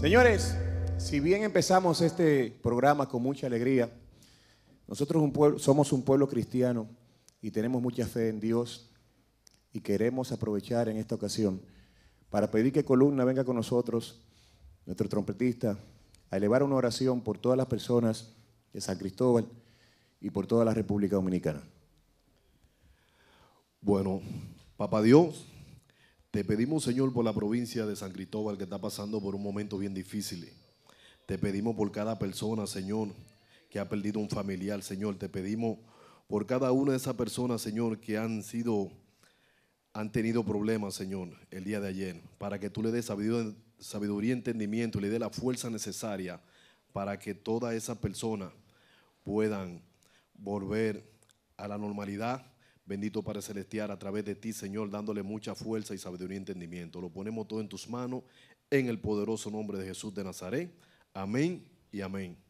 Señores, si bien empezamos este programa con mucha alegría, nosotros somos un pueblo cristiano y tenemos mucha fe en Dios y queremos aprovechar en esta ocasión para pedir que Columna venga con nosotros, nuestro trompetista, a elevar una oración por todas las personas de San Cristóbal y por toda la República Dominicana. Bueno, Papá Dios te pedimos, Señor, por la provincia de San Cristóbal que está pasando por un momento bien difícil. Te pedimos por cada persona, Señor, que ha perdido un familiar, Señor. Te pedimos por cada una de esas personas, Señor, que han sido, han tenido problemas, Señor, el día de ayer, para que tú le des sabiduría, y entendimiento, le des la fuerza necesaria para que todas esas personas puedan volver a la normalidad Bendito Padre Celestial, a través de ti, Señor, dándole mucha fuerza y sabiduría y entendimiento. Lo ponemos todo en tus manos, en el poderoso nombre de Jesús de Nazaret. Amén y amén.